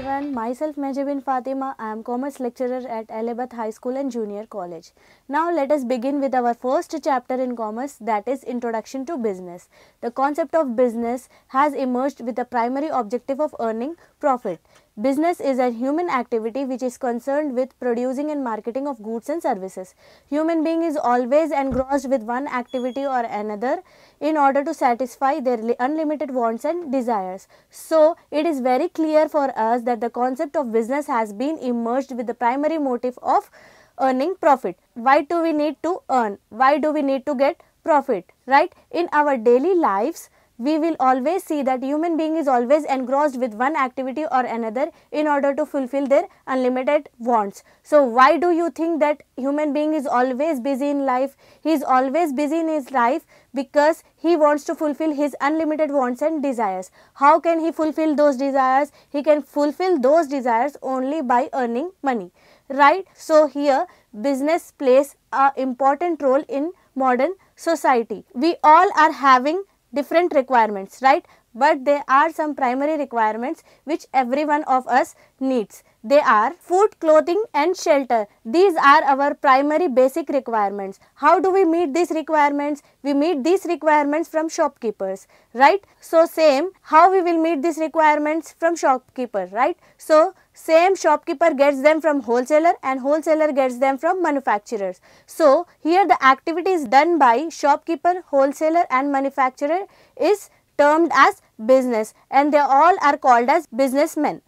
everyone, myself Mejabin Fatima. I am commerce lecturer at Elizabeth High School and Junior College. Now let us begin with our first chapter in commerce that is Introduction to Business. The concept of business has emerged with the primary objective of earning profit. Business is a human activity which is concerned with producing and marketing of goods and services. Human being is always engrossed with one activity or another in order to satisfy their unlimited wants and desires. So, it is very clear for us that the concept of business has been emerged with the primary motive of earning profit. Why do we need to earn? Why do we need to get profit? Right? In our daily lives, we will always see that human being is always engrossed with one activity or another in order to fulfill their unlimited wants. So, why do you think that human being is always busy in life? He is always busy in his life because he wants to fulfill his unlimited wants and desires. How can he fulfill those desires? He can fulfill those desires only by earning money, right? So, here business plays a important role in modern society. We all are having different requirements, right? But there are some primary requirements which every one of us needs. They are food, clothing and shelter. These are our primary basic requirements. How do we meet these requirements? We meet these requirements from shopkeepers, right? So same, how we will meet these requirements from shopkeeper, right? So same shopkeeper gets them from wholesaler and wholesaler gets them from manufacturers. So here the activities done by shopkeeper, wholesaler and manufacturer is termed as business and they all are called as businessmen.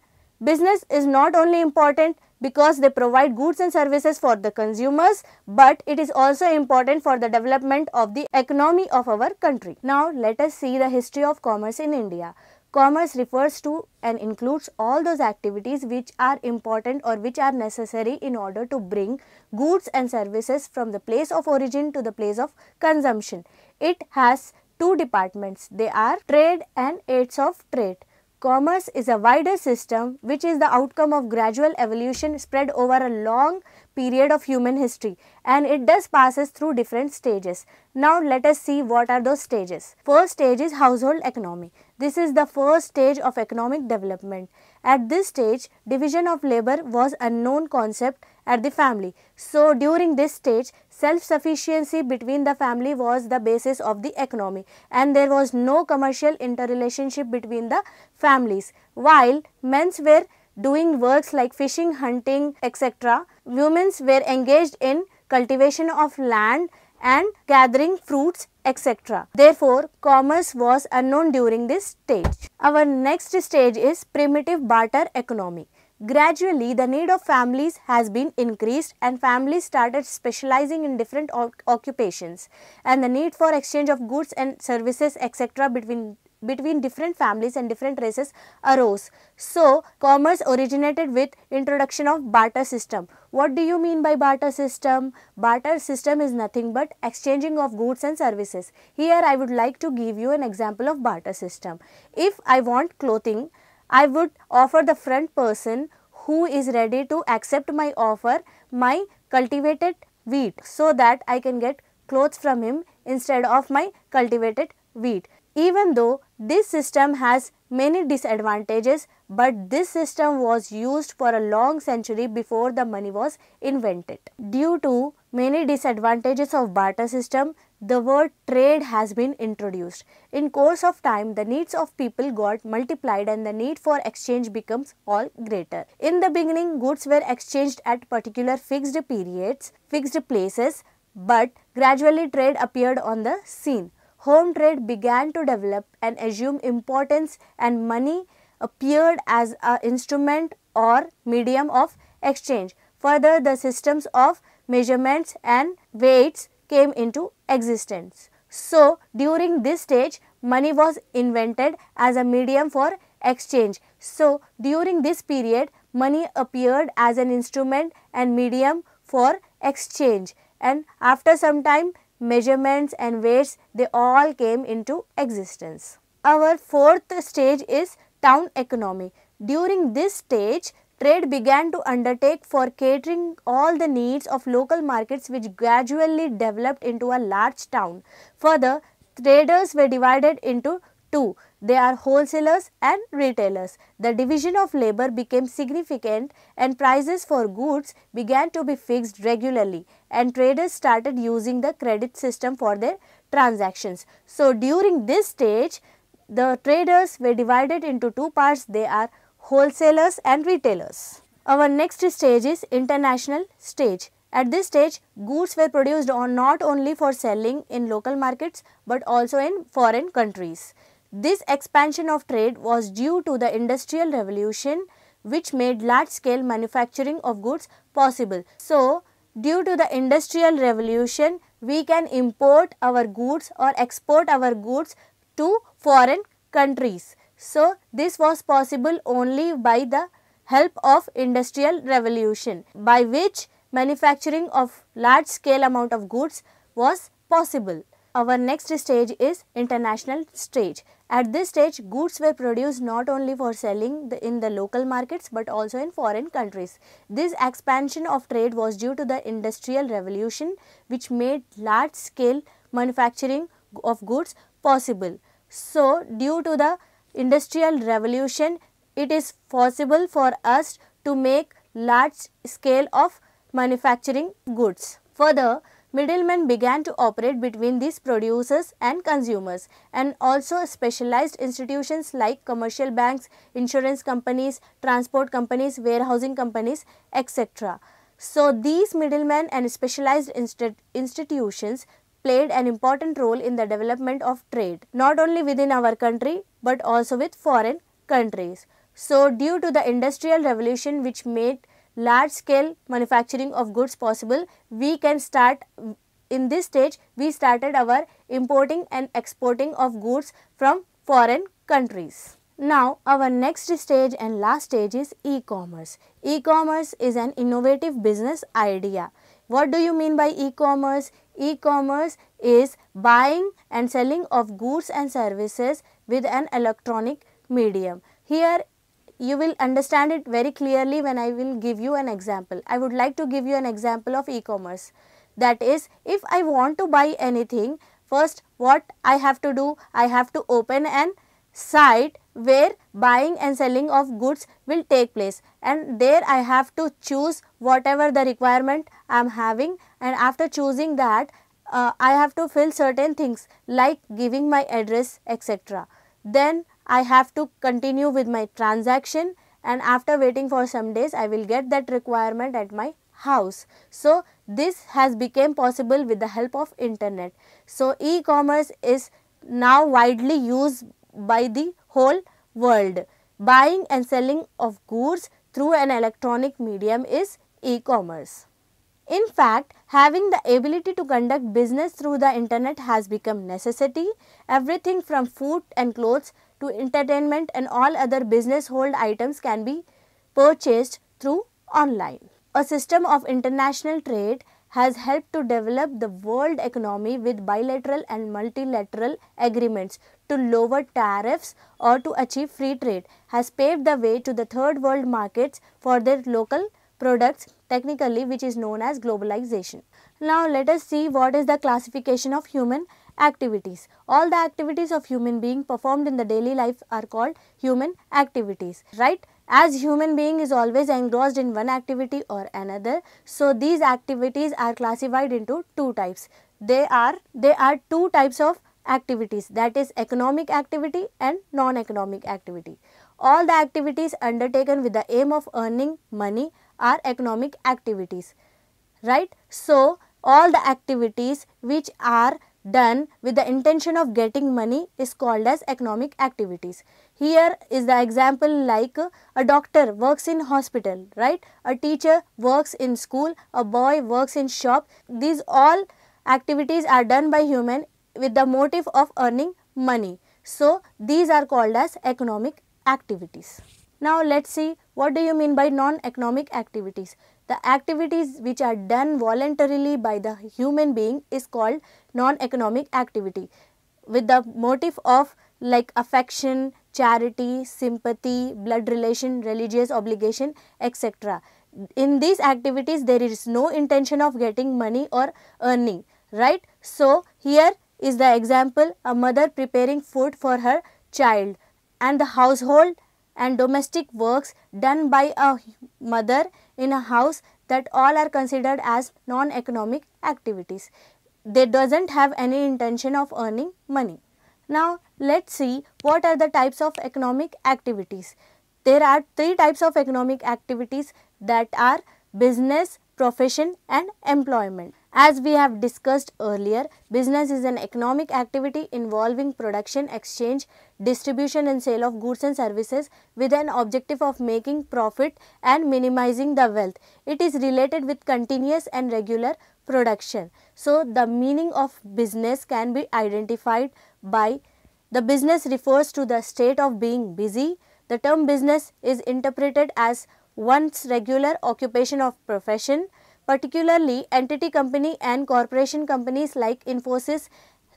Business is not only important because they provide goods and services for the consumers, but it is also important for the development of the economy of our country. Now, let us see the history of commerce in India. Commerce refers to and includes all those activities which are important or which are necessary in order to bring goods and services from the place of origin to the place of consumption. It has two departments. They are trade and aids of trade. Commerce is a wider system which is the outcome of gradual evolution spread over a long period of human history and it does passes through different stages. Now let us see what are those stages. First stage is household economy. This is the first stage of economic development. At this stage, division of labor was a known concept at the family. So during this stage, Self-sufficiency between the family was the basis of the economy and there was no commercial interrelationship between the families. While men's were doing works like fishing, hunting, etc., women's were engaged in cultivation of land and gathering fruits etc. Therefore, commerce was unknown during this stage. Our next stage is primitive barter economy. Gradually, the need of families has been increased and families started specializing in different occupations and the need for exchange of goods and services etc. between between different families and different races arose. So, commerce originated with introduction of barter system. What do you mean by barter system? Barter system is nothing but exchanging of goods and services. Here I would like to give you an example of barter system. If I want clothing, I would offer the front person who is ready to accept my offer my cultivated wheat so that I can get clothes from him instead of my cultivated wheat. Even though this system has many disadvantages but this system was used for a long century before the money was invented. Due to many disadvantages of barter system, the word trade has been introduced. In course of time, the needs of people got multiplied and the need for exchange becomes all greater. In the beginning, goods were exchanged at particular fixed periods, fixed places, but gradually trade appeared on the scene. Home trade began to develop and assume importance and money appeared as an instrument or medium of exchange. Further, the systems of measurements and weights came into existence. So, during this stage, money was invented as a medium for exchange. So, during this period, money appeared as an instrument and medium for exchange and after some time, measurements and weights, they all came into existence. Our fourth stage is town economy. During this stage, trade began to undertake for catering all the needs of local markets which gradually developed into a large town. Further, traders were divided into two. They are wholesalers and retailers. The division of labor became significant and prices for goods began to be fixed regularly and traders started using the credit system for their transactions. So, during this stage, the traders were divided into two parts. They are wholesalers and retailers. Our next stage is international stage. At this stage, goods were produced on not only for selling in local markets but also in foreign countries. This expansion of trade was due to the industrial revolution which made large scale manufacturing of goods possible. So, due to the industrial revolution, we can import our goods or export our goods to foreign countries. So, this was possible only by the help of industrial revolution by which manufacturing of large scale amount of goods was possible. Our next stage is international stage. At this stage, goods were produced not only for selling the, in the local markets but also in foreign countries. This expansion of trade was due to the industrial revolution which made large scale manufacturing of goods possible. So, due to the industrial revolution, it is possible for us to make large scale of manufacturing goods. Further, middlemen began to operate between these producers and consumers and also specialized institutions like commercial banks, insurance companies, transport companies, warehousing companies, etc. So, these middlemen and specialized instit institutions played an important role in the development of trade, not only within our country but also with foreign countries. So, due to the industrial revolution which made large scale manufacturing of goods possible, we can start in this stage we started our importing and exporting of goods from foreign countries. Now, our next stage and last stage is e-commerce. E-commerce is an innovative business idea. What do you mean by e-commerce? E-commerce is buying and selling of goods and services with an electronic medium. Here you will understand it very clearly when I will give you an example. I would like to give you an example of e-commerce. That is, if I want to buy anything, first what I have to do? I have to open an site where buying and selling of goods will take place and there I have to choose whatever the requirement I am having and after choosing that uh, I have to fill certain things like giving my address etc. Then I have to continue with my transaction and after waiting for some days I will get that requirement at my house. So this has become possible with the help of internet. So e-commerce is now widely used by the whole world. Buying and selling of goods through an electronic medium is e-commerce. In fact, having the ability to conduct business through the internet has become necessity. Everything from food and clothes to entertainment and all other business hold items can be purchased through online. A system of international trade has helped to develop the world economy with bilateral and multilateral agreements to lower tariffs or to achieve free trade has paved the way to the third world markets for their local products technically which is known as globalization. Now let us see what is the classification of human activities. All the activities of human being performed in the daily life are called human activities, right? As human being is always engrossed in one activity or another, so these activities are classified into two types. They are, they are two types of activities that is economic activity and non-economic activity. All the activities undertaken with the aim of earning money are economic activities right so all the activities which are done with the intention of getting money is called as economic activities. Here is the example like a doctor works in hospital, right? A teacher works in school, a boy works in shop. These all activities are done by human with the motive of earning money. So, these are called as economic activities. Now, let's see what do you mean by non-economic activities? The activities which are done voluntarily by the human being is called non-economic activity with the motive of like affection, charity, sympathy, blood relation, religious obligation, etc. In these activities, there is no intention of getting money or earning, right? So, here is the example, a mother preparing food for her child and the household and domestic works done by a mother in a house that all are considered as non-economic activities. They doesn't have any intention of earning money. Now, let's see what are the types of economic activities. There are three types of economic activities that are business, profession and employment. As we have discussed earlier, business is an economic activity involving production, exchange, distribution and sale of goods and services with an objective of making profit and minimizing the wealth. It is related with continuous and regular production. So, the meaning of business can be identified by the business refers to the state of being busy. The term business is interpreted as one's regular occupation of profession particularly entity company and corporation companies like Infosys,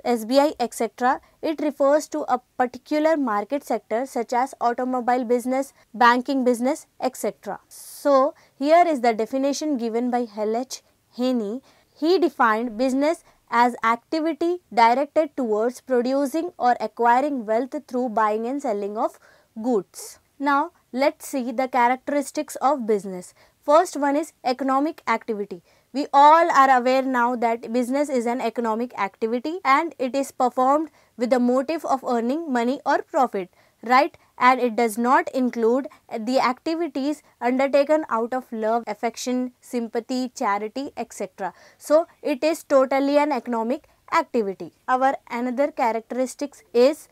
SBI etc. It refers to a particular market sector such as automobile business, banking business etc. So, here is the definition given by H. Haney. He defined business as activity directed towards producing or acquiring wealth through buying and selling of goods. Now, let's see the characteristics of business. First one is economic activity. We all are aware now that business is an economic activity and it is performed with the motive of earning money or profit, right? And it does not include the activities undertaken out of love, affection, sympathy, charity, etc. So, it is totally an economic activity. Our another characteristics is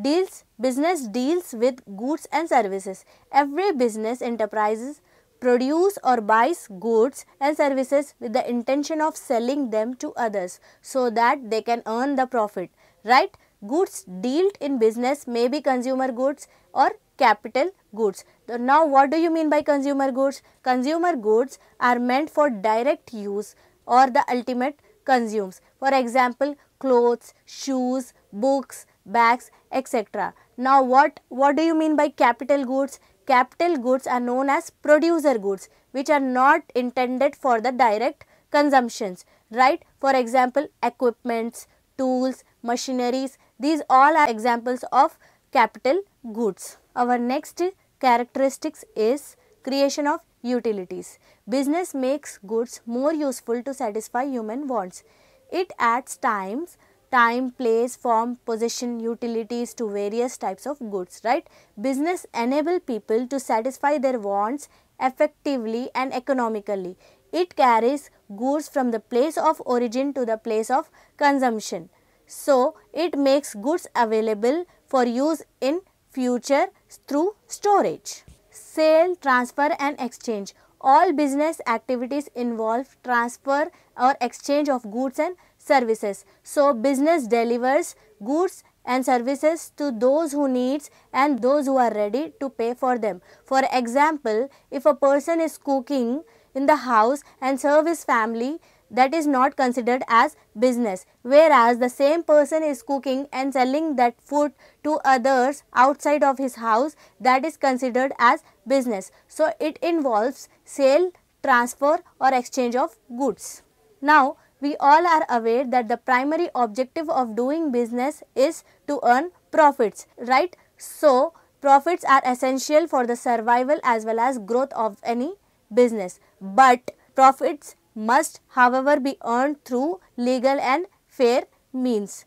deals business deals with goods and services every business enterprises produce or buys goods and services with the intention of selling them to others so that they can earn the profit, right? Goods dealt in business may be consumer goods or capital goods. Now, what do you mean by consumer goods? Consumer goods are meant for direct use or the ultimate consumes. For example, clothes, shoes, books, bags, etc. Now, what, what do you mean by capital goods? capital goods are known as producer goods which are not intended for the direct consumptions, right? For example, equipments, tools, machineries, these all are examples of capital goods. Our next characteristics is creation of utilities. Business makes goods more useful to satisfy human wants. It adds times time, place, form, possession, utilities to various types of goods, right? Business enable people to satisfy their wants effectively and economically. It carries goods from the place of origin to the place of consumption. So, it makes goods available for use in future through storage. Sale, transfer and exchange. All business activities involve transfer or exchange of goods and services. So, business delivers goods and services to those who needs and those who are ready to pay for them. For example, if a person is cooking in the house and serve his family, that is not considered as business whereas the same person is cooking and selling that food to others outside of his house that is considered as business so it involves sale transfer or exchange of goods now we all are aware that the primary objective of doing business is to earn profits, right? So, profits are essential for the survival as well as growth of any business. But profits must however be earned through legal and fair means.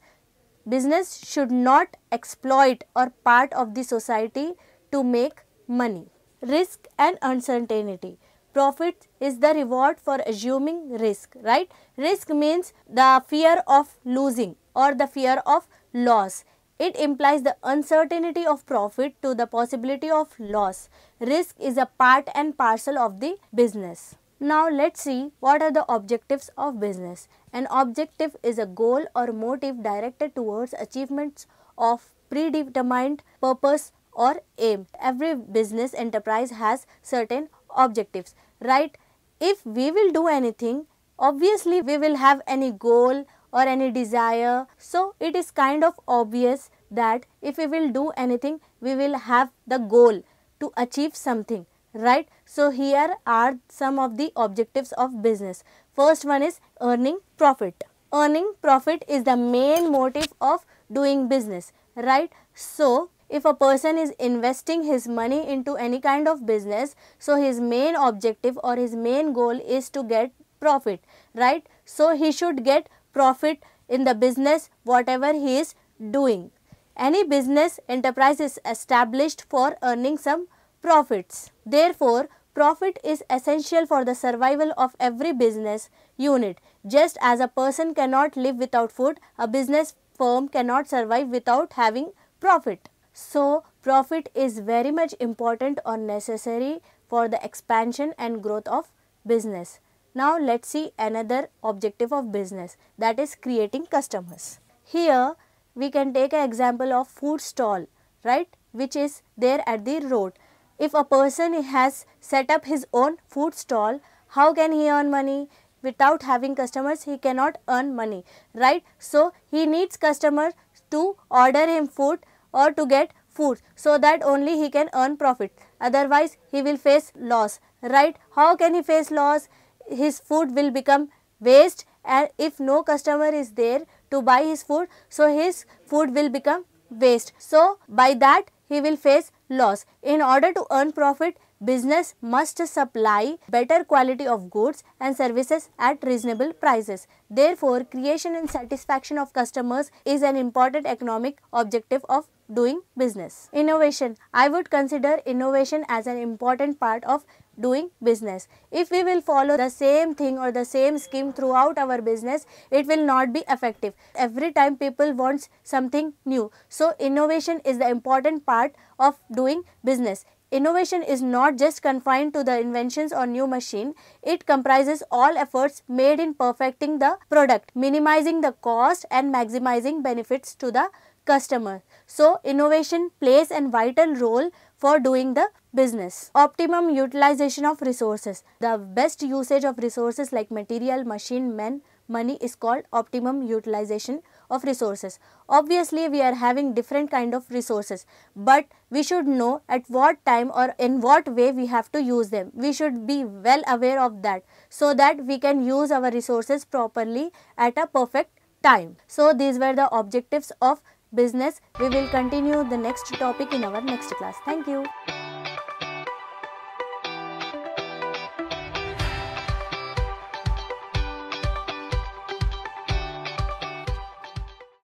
Business should not exploit or part of the society to make money. Risk and uncertainty. Profit is the reward for assuming risk, right? Risk means the fear of losing or the fear of loss. It implies the uncertainty of profit to the possibility of loss. Risk is a part and parcel of the business. Now let's see what are the objectives of business. An objective is a goal or motive directed towards achievements of predetermined purpose or aim. Every business enterprise has certain objectives, right. If we will do anything, obviously we will have any goal or any desire. So, it is kind of obvious that if we will do anything, we will have the goal to achieve something, right. So, here are some of the objectives of business. First one is earning profit. Earning profit is the main motive of doing business, right. So, if a person is investing his money into any kind of business, so his main objective or his main goal is to get profit, right? So, he should get profit in the business whatever he is doing. Any business enterprise is established for earning some profits. Therefore, profit is essential for the survival of every business unit. Just as a person cannot live without food, a business firm cannot survive without having profit. So, profit is very much important or necessary for the expansion and growth of business. Now, let us see another objective of business that is creating customers. Here, we can take an example of food stall, right, which is there at the road. If a person has set up his own food stall, how can he earn money? Without having customers, he cannot earn money, right? So, he needs customers to order him food or to get food so that only he can earn profit. Otherwise, he will face loss, right? How can he face loss? His food will become waste and if no customer is there to buy his food, so his food will become waste. So, by that he will face loss. In order to earn profit, business must supply better quality of goods and services at reasonable prices. Therefore, creation and satisfaction of customers is an important economic objective of doing business. Innovation. I would consider innovation as an important part of doing business. If we will follow the same thing or the same scheme throughout our business, it will not be effective. Every time people wants something new. So, innovation is the important part of doing business. Innovation is not just confined to the inventions or new machine, it comprises all efforts made in perfecting the product, minimizing the cost and maximizing benefits to the customer. So, innovation plays a vital role for doing the business. Optimum utilization of resources. The best usage of resources like material, machine, men, money is called optimum utilization of resources. Obviously, we are having different kind of resources, but we should know at what time or in what way we have to use them. We should be well aware of that so that we can use our resources properly at a perfect time. So, these were the objectives of business. We will continue the next topic in our next class. Thank you.